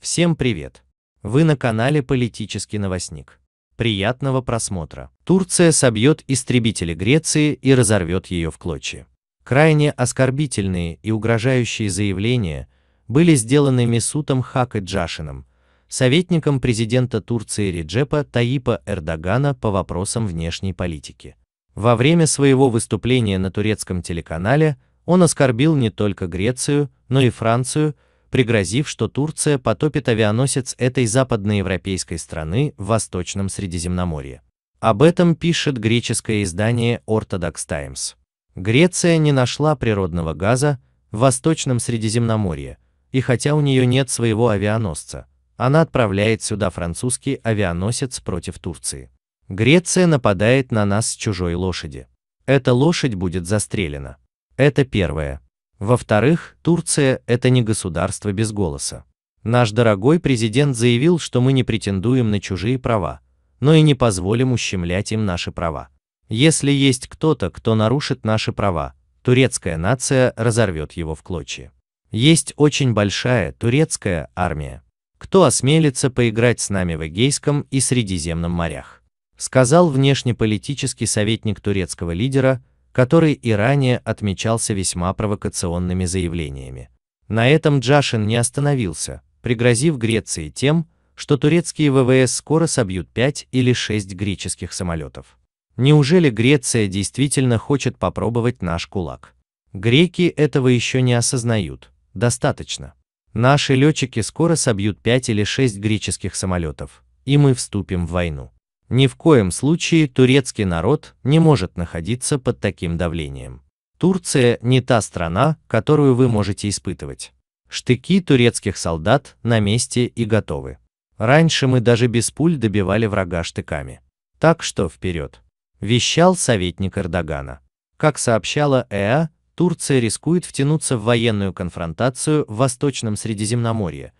Всем привет! Вы на канале «Политический новостник». Приятного просмотра. Турция собьет истребители Греции и разорвет ее в клочья. Крайне оскорбительные и угрожающие заявления были сделаны Месутом Хакаджашином, советником президента Турции Реджепа Таипа Эрдогана по вопросам внешней политики. Во время своего выступления на турецком телеканале он оскорбил не только Грецию, но и Францию, пригрозив, что Турция потопит авианосец этой западноевропейской страны в Восточном Средиземноморье. Об этом пишет греческое издание Orthodox Times. Греция не нашла природного газа в Восточном Средиземноморье, и хотя у нее нет своего авианосца, она отправляет сюда французский авианосец против Турции. Греция нападает на нас с чужой лошади. Эта лошадь будет застрелена. Это первое. Во-вторых, Турция – это не государство без голоса. Наш дорогой президент заявил, что мы не претендуем на чужие права, но и не позволим ущемлять им наши права. Если есть кто-то, кто нарушит наши права, турецкая нация разорвет его в клочья. Есть очень большая турецкая армия. Кто осмелится поиграть с нами в Эгейском и Средиземном морях? Сказал внешнеполитический советник турецкого лидера который и ранее отмечался весьма провокационными заявлениями. На этом Джашин не остановился, пригрозив Греции тем, что турецкие ВВС скоро собьют 5 или 6 греческих самолетов. Неужели Греция действительно хочет попробовать наш кулак? Греки этого еще не осознают. Достаточно. Наши летчики скоро собьют 5 или 6 греческих самолетов, и мы вступим в войну. Ни в коем случае турецкий народ не может находиться под таким давлением. Турция не та страна, которую вы можете испытывать. Штыки турецких солдат на месте и готовы. Раньше мы даже без пуль добивали врага штыками. Так что вперед. Вещал советник Эрдогана. Как сообщала ЭА, Турция рискует втянуться в военную конфронтацию в Восточном Средиземноморье,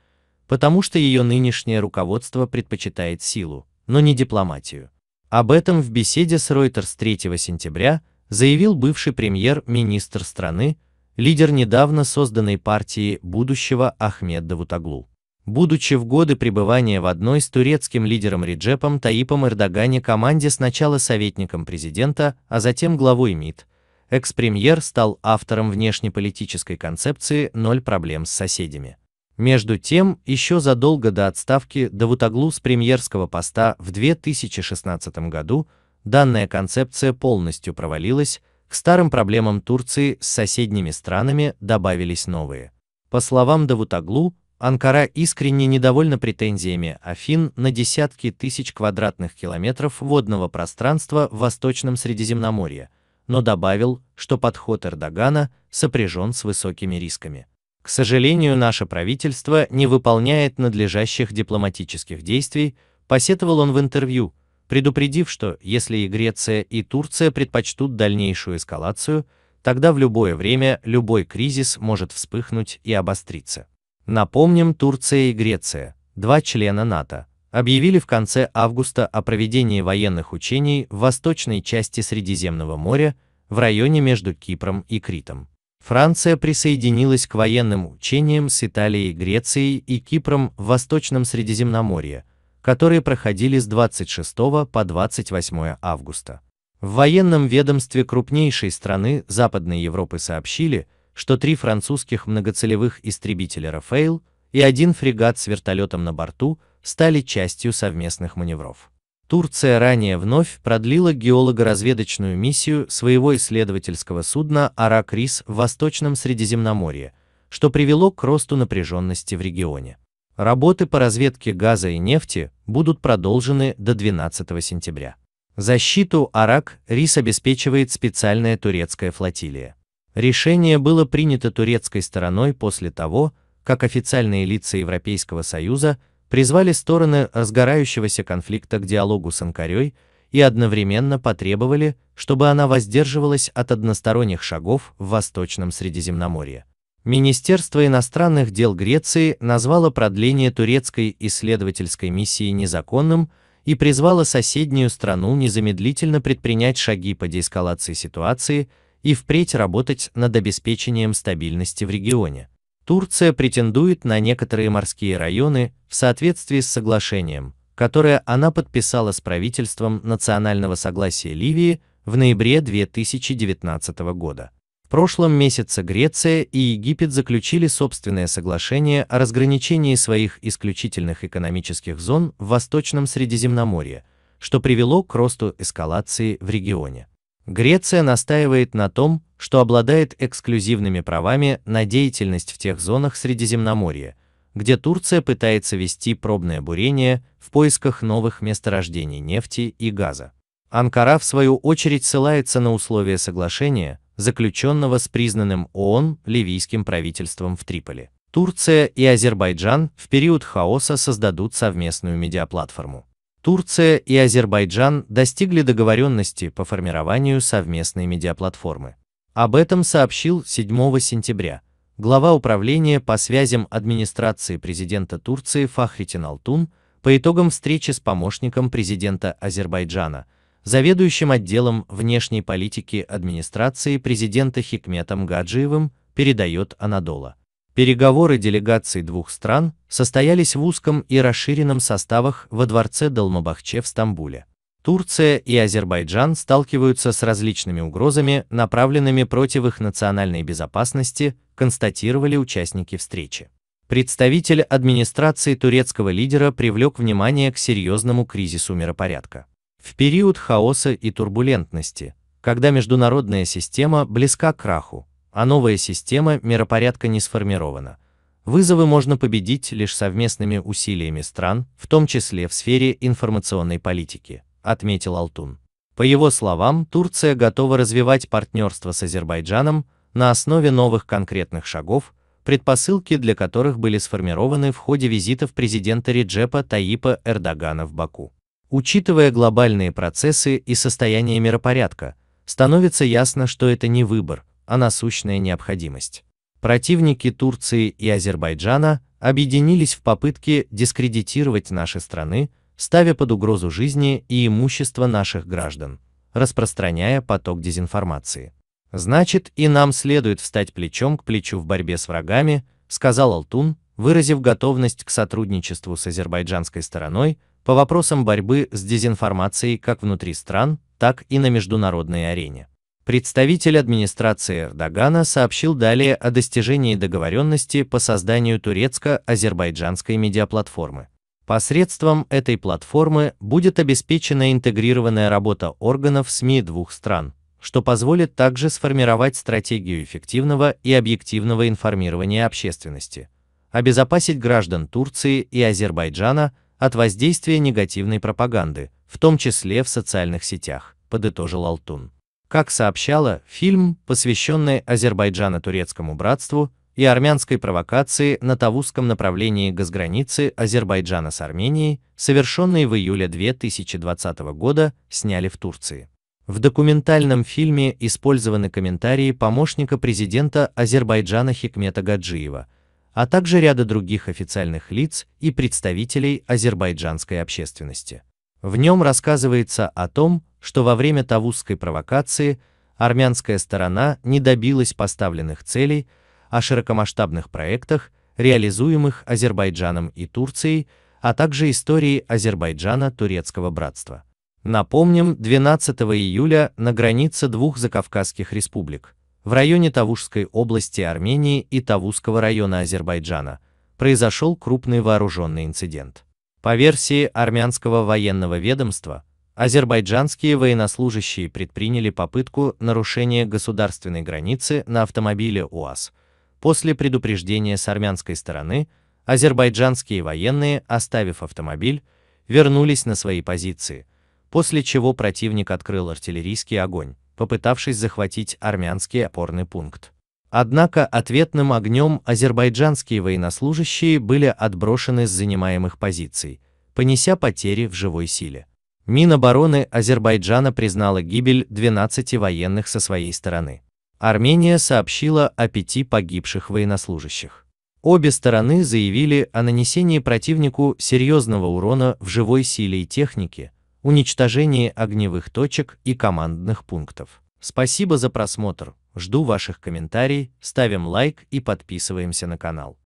потому что ее нынешнее руководство предпочитает силу, но не дипломатию. Об этом в беседе с Reuters 3 сентября заявил бывший премьер-министр страны, лидер недавно созданной партии будущего Ахмед Давутаглу. Будучи в годы пребывания в одной с турецким лидером Реджепом Таипом Эрдогане команде сначала советником президента, а затем главой МИД, экс-премьер стал автором внешнеполитической концепции «Ноль проблем с соседями». Между тем, еще задолго до отставки Давутоглу с премьерского поста в 2016 году данная концепция полностью провалилась, к старым проблемам Турции с соседними странами добавились новые. По словам Давутоглу, Анкара искренне недовольна претензиями Афин на десятки тысяч квадратных километров водного пространства в Восточном Средиземноморье, но добавил, что подход Эрдогана сопряжен с высокими рисками. К сожалению, наше правительство не выполняет надлежащих дипломатических действий, посетовал он в интервью, предупредив, что если и Греция, и Турция предпочтут дальнейшую эскалацию, тогда в любое время любой кризис может вспыхнуть и обостриться. Напомним, Турция и Греция, два члена НАТО, объявили в конце августа о проведении военных учений в восточной части Средиземного моря, в районе между Кипром и Критом. Франция присоединилась к военным учениям с Италией, Грецией и Кипром в Восточном Средиземноморье, которые проходили с 26 по 28 августа. В военном ведомстве крупнейшей страны Западной Европы сообщили, что три французских многоцелевых истребителя «Рафейл» и один фрегат с вертолетом на борту стали частью совместных маневров. Турция ранее вновь продлила геолого-разведочную миссию своего исследовательского судна «Арак Рис» в Восточном Средиземноморье, что привело к росту напряженности в регионе. Работы по разведке газа и нефти будут продолжены до 12 сентября. Защиту Арак Рис обеспечивает специальная турецкая флотилия. Решение было принято турецкой стороной после того, как официальные лица Европейского Союза – призвали стороны разгорающегося конфликта к диалогу с Анкарей и одновременно потребовали, чтобы она воздерживалась от односторонних шагов в Восточном Средиземноморье. Министерство иностранных дел Греции назвало продление турецкой исследовательской миссии незаконным и призвало соседнюю страну незамедлительно предпринять шаги по деэскалации ситуации и впредь работать над обеспечением стабильности в регионе. Турция претендует на некоторые морские районы в соответствии с соглашением, которое она подписала с правительством национального согласия Ливии в ноябре 2019 года. В прошлом месяце Греция и Египет заключили собственное соглашение о разграничении своих исключительных экономических зон в Восточном Средиземноморье, что привело к росту эскалации в регионе. Греция настаивает на том, что обладает эксклюзивными правами на деятельность в тех зонах Средиземноморья, где Турция пытается вести пробное бурение в поисках новых месторождений нефти и газа. Анкара, в свою очередь, ссылается на условия соглашения, заключенного с признанным ООН ливийским правительством в Триполи. Турция и Азербайджан в период хаоса создадут совместную медиаплатформу. Турция и Азербайджан достигли договоренности по формированию совместной медиаплатформы. Об этом сообщил 7 сентября глава управления по связям администрации президента Турции Фахритин Алтун по итогам встречи с помощником президента Азербайджана, заведующим отделом внешней политики администрации президента Хикметом Гаджиевым, передает Анадола. Переговоры делегаций двух стран состоялись в узком и расширенном составах во дворце Долмабахче в Стамбуле. Турция и Азербайджан сталкиваются с различными угрозами, направленными против их национальной безопасности, констатировали участники встречи. Представитель администрации турецкого лидера привлек внимание к серьезному кризису миропорядка. В период хаоса и турбулентности, когда международная система близка к краху, а новая система миропорядка не сформирована, вызовы можно победить лишь совместными усилиями стран, в том числе в сфере информационной политики, отметил Алтун. По его словам, Турция готова развивать партнерство с Азербайджаном на основе новых конкретных шагов, предпосылки для которых были сформированы в ходе визитов президента Реджепа Таипа Эрдогана в Баку. Учитывая глобальные процессы и состояние миропорядка, становится ясно, что это не выбор, а насущная необходимость. Противники Турции и Азербайджана объединились в попытке дискредитировать наши страны, ставя под угрозу жизни и имущество наших граждан, распространяя поток дезинформации. Значит, и нам следует встать плечом к плечу в борьбе с врагами, сказал Алтун, выразив готовность к сотрудничеству с азербайджанской стороной по вопросам борьбы с дезинформацией как внутри стран, так и на международной арене. Представитель администрации Эрдогана сообщил далее о достижении договоренности по созданию турецко-азербайджанской медиаплатформы, Посредством этой платформы будет обеспечена интегрированная работа органов СМИ двух стран, что позволит также сформировать стратегию эффективного и объективного информирования общественности, обезопасить граждан Турции и Азербайджана от воздействия негативной пропаганды, в том числе в социальных сетях, подытожил Алтун. Как сообщала, фильм, посвященный Азербайджано-турецкому братству, и армянской провокации на Тавузском направлении газграницы Азербайджана с Арменией, совершенные в июле 2020 года, сняли в Турции. В документальном фильме использованы комментарии помощника президента Азербайджана Хикмета Гаджиева, а также ряда других официальных лиц и представителей азербайджанской общественности. В нем рассказывается о том, что во время Тавузской провокации армянская сторона не добилась поставленных целей, о широкомасштабных проектах, реализуемых Азербайджаном и Турцией, а также истории Азербайджана-Турецкого братства. Напомним, 12 июля на границе двух закавказских республик, в районе Тавушской области Армении и Тавузского района Азербайджана, произошел крупный вооруженный инцидент. По версии армянского военного ведомства, азербайджанские военнослужащие предприняли попытку нарушения государственной границы на автомобиле УАЗ – После предупреждения с армянской стороны, азербайджанские военные, оставив автомобиль, вернулись на свои позиции, после чего противник открыл артиллерийский огонь, попытавшись захватить армянский опорный пункт. Однако ответным огнем азербайджанские военнослужащие были отброшены с занимаемых позиций, понеся потери в живой силе. Минобороны Азербайджана признала гибель 12 военных со своей стороны. Армения сообщила о пяти погибших военнослужащих. Обе стороны заявили о нанесении противнику серьезного урона в живой силе и технике, уничтожении огневых точек и командных пунктов. Спасибо за просмотр, жду ваших комментариев, ставим лайк и подписываемся на канал.